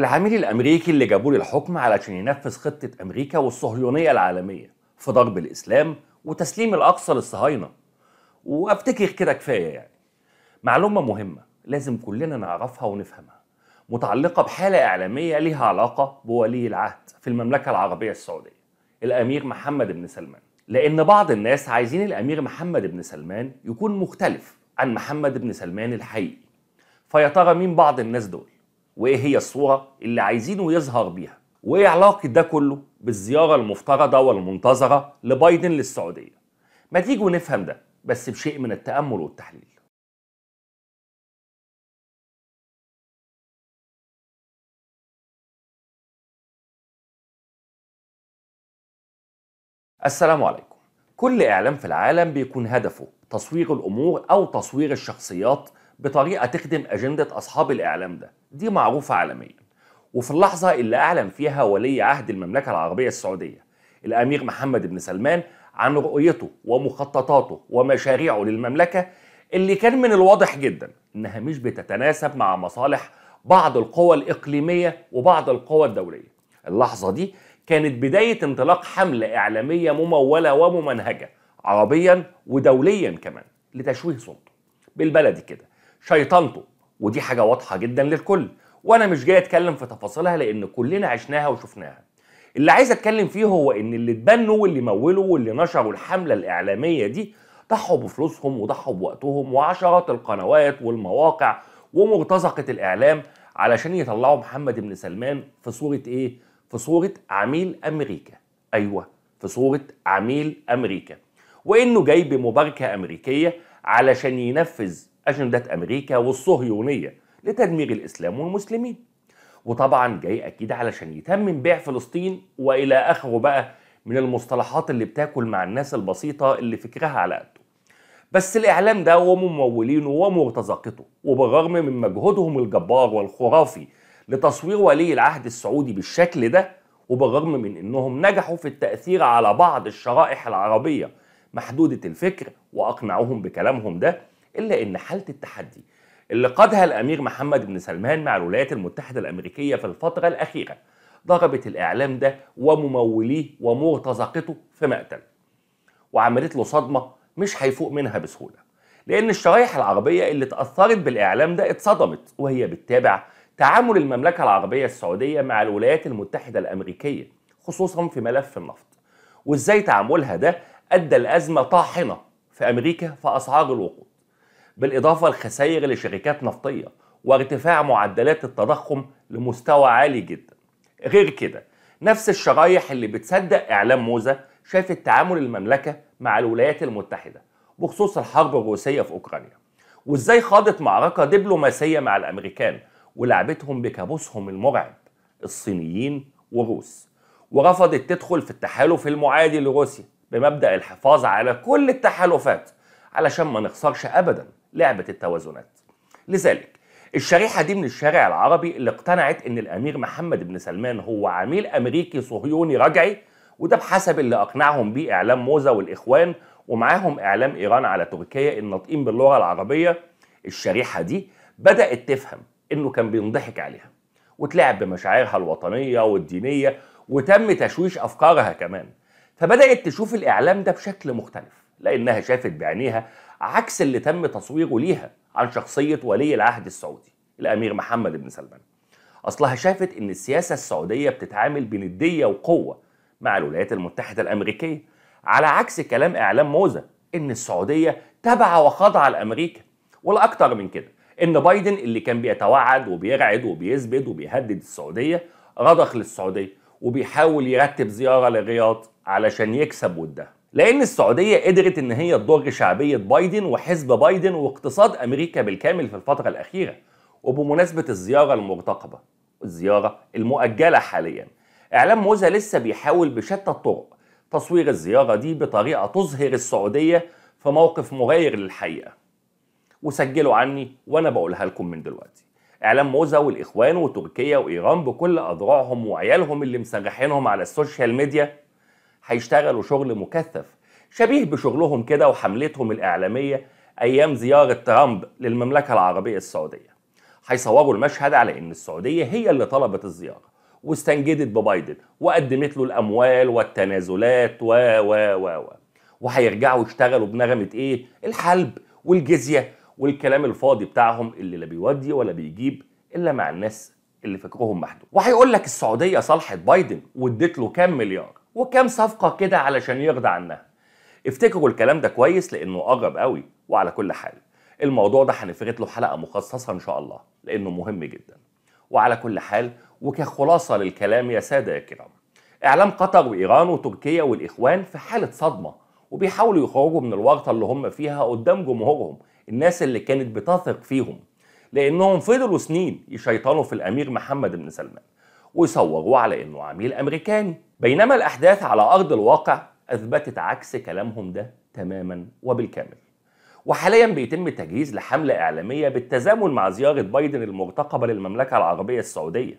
العميل الامريكي اللي جابوه للحكم علشان ينفذ خطه امريكا والصهيونيه العالميه في ضرب الاسلام وتسليم الاقصى للصهاينه وافتكر كده كفايه يعني معلومه مهمه لازم كلنا نعرفها ونفهمها متعلقه بحاله اعلاميه ليها علاقه بولي العهد في المملكه العربيه السعوديه الامير محمد بن سلمان لان بعض الناس عايزين الامير محمد بن سلمان يكون مختلف عن محمد بن سلمان الحقيقي فيا ترى مين بعض الناس دول وايه هي الصوره اللي عايزينه يظهر بيها وايه علاقه ده كله بالزياره المفترضه والمنتظره لبايدن للسعوديه ما تيجوا نفهم ده بس بشيء من التامل والتحليل السلام عليكم كل اعلام في العالم بيكون هدفه تصوير الامور او تصوير الشخصيات بطريقه تخدم اجنده اصحاب الاعلام ده دي معروفه عالميا وفي اللحظه اللي اعلن فيها ولي عهد المملكه العربيه السعوديه الامير محمد بن سلمان عن رؤيته ومخططاته ومشاريعه للمملكه اللي كان من الواضح جدا انها مش بتتناسب مع مصالح بعض القوى الاقليميه وبعض القوى الدوليه اللحظه دي كانت بدايه انطلاق حمله اعلاميه مموله وممنهجه عربيا ودوليا كمان لتشويه سلطته بالبلدي كده شيطنته ودي حاجه واضحه جدا للكل وانا مش جاي اتكلم في تفاصيلها لان كلنا عشناها وشفناها اللي عايز اتكلم فيه هو ان اللي اتبنوا واللي مولوا واللي نشروا الحمله الاعلاميه دي ضحوا بفلوسهم وضحوا بوقتهم وعشرات القنوات والمواقع ومرتزقه الاعلام علشان يطلعوا محمد بن سلمان في صوره ايه في صوره عميل امريكا ايوه في صوره عميل امريكا وانه جاي بمباركه امريكيه علشان ينفذ أجندة أمريكا والصهيونية لتدمير الإسلام والمسلمين وطبعا جاي أكيد علشان يتمم بيع فلسطين وإلى آخره بقى من المصطلحات اللي بتاكل مع الناس البسيطة اللي فكرها على قده بس الإعلام ده وممولينه ومرتزقته وبالرغم من مجهودهم الجبار والخرافي لتصوير ولي العهد السعودي بالشكل ده وبالرغم من انهم نجحوا في التأثير على بعض الشرائح العربية محدودة الفكر وأقنعوهم بكلامهم ده إلا أن حالة التحدي اللي قادها الأمير محمد بن سلمان مع الولايات المتحدة الأمريكية في الفترة الأخيرة ضربت الإعلام ده ومموليه ومرتزقته في مقتل وعملت له صدمة مش هيفوق منها بسهولة لأن الشرايح العربية اللي تاثرت بالإعلام ده اتصدمت وهي بتتابع تعامل المملكة العربية السعودية مع الولايات المتحدة الأمريكية خصوصا في ملف النفط وإزاي تعاملها ده أدى لأزمة طاحنة في أمريكا في أسعار الوقود بالإضافة لخسائر لشركات نفطية وارتفاع معدلات التضخم لمستوى عالي جدا غير كده نفس الشرايح اللي بتصدق إعلام موزة شافت تعامل المملكة مع الولايات المتحدة بخصوص الحرب الروسية في أوكرانيا وإزاي خاضت معركة دبلوماسية مع الأمريكان ولعبتهم بكابوسهم المرعب الصينيين وروس ورفضت تدخل في التحالف المعادي لروسيا بمبدأ الحفاظ على كل التحالفات علشان ما نخسرش أبداً لعبة التوازنات لذلك الشريحة دي من الشارع العربي اللي اقتنعت ان الامير محمد بن سلمان هو عميل امريكي صهيوني رجعي وده بحسب اللي اقنعهم بيه اعلام موزة والاخوان ومعاهم اعلام ايران على تركيا الناطقين باللغة العربية الشريحة دي بدأت تفهم انه كان بينضحك عليها وتلعب بمشاعرها الوطنية والدينية وتم تشويش افكارها كمان فبدأت تشوف الاعلام ده بشكل مختلف لانها شافت بعينيها عكس اللي تم تصويره ليها عن شخصية ولي العهد السعودي الأمير محمد بن سلمان أصلها شافت إن السياسة السعودية بتتعامل بندية وقوة مع الولايات المتحدة الأمريكية على عكس كلام إعلام موزة إن السعودية تابعة وخضع لأمريكا والأكثر من كده إن بايدن اللي كان بيتوعد وبيرعد وبيزبد وبيهدد السعودية رضخ للسعودية وبيحاول يرتب زيارة للرياض علشان يكسب ودها لأن السعودية قدرت إن هي تضر شعبية بايدن وحزب بايدن واقتصاد أمريكا بالكامل في الفترة الأخيرة وبمناسبة الزيارة المرتقبة الزيارة المؤجلة حاليا إعلام موزة لسه بيحاول بشتى الطرق تصوير الزيارة دي بطريقة تظهر السعودية في موقف مغاير للحقيقة وسجلوا عني وأنا بقولها لكم من دلوقتي إعلام موزة والإخوان وتركيا وإيران بكل أذرعهم وعيالهم اللي مسرحينهم على السوشيال ميديا هيشتغلوا شغل مكثف شبيه بشغلهم كده وحملتهم الإعلامية أيام زيارة ترامب للمملكة العربية السعودية هيصوروا المشهد على إن السعودية هي اللي طلبت الزيارة واستنجدت ببايدن وقدمت له الأموال والتنازلات و و و و وهيرجعوا يشتغلوا بنغمة إيه؟ الحلب والجزية والكلام الفاضي بتاعهم اللي لا بيودي ولا بيجيب إلا مع الناس اللي فكرهم محدود وهيقول لك السعودية صالحت بايدن وادت له كام مليار وكام صفقه كده علشان يرضى عنها افتكروا الكلام ده كويس لانه قرب قوي وعلى كل حال الموضوع ده هنفرد له حلقه مخصصه ان شاء الله لانه مهم جدا وعلى كل حال وكخلاصه للكلام يا ساده يا كرام اعلام قطر وايران وتركيا والاخوان في حاله صدمه وبيحاولوا يخرجوا من الورطه اللي هم فيها قدام جمهورهم الناس اللي كانت بتثق فيهم لانهم فضلوا سنين يشيطنوا في الامير محمد بن سلمان وصوروه على إنه عميل أمريكاني بينما الأحداث على أرض الواقع أثبتت عكس كلامهم ده تماما وبالكامل وحاليا بيتم تجهيز لحملة إعلامية بالتزامن مع زيارة بايدن المرتقبة للمملكة العربية السعودية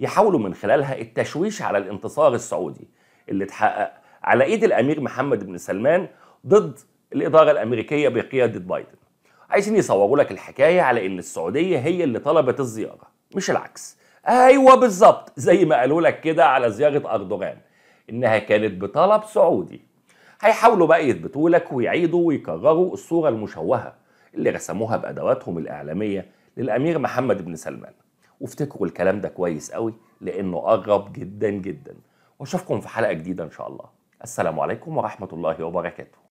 يحاولوا من خلالها التشويش على الانتصار السعودي اللي اتحقق على ايد الامير محمد بن سلمان ضد الاداره الامريكيه بقياده بايدن عايزين يصوروا لك الحكايه على ان السعوديه هي اللي طلبت الزياره مش العكس ايوه بالظبط زي ما قالوا لك كده على زياره اردوغان انها كانت بطلب سعودي هيحاولوا بقى يثبتوا لك ويعيدوا ويكرروا الصوره المشوهه اللي رسموها بادواتهم الاعلاميه للامير محمد بن سلمان وافتكروا الكلام ده كويس قوي لانه قرب جدا جدا واشوفكم في حلقه جديده ان شاء الله السلام عليكم ورحمه الله وبركاته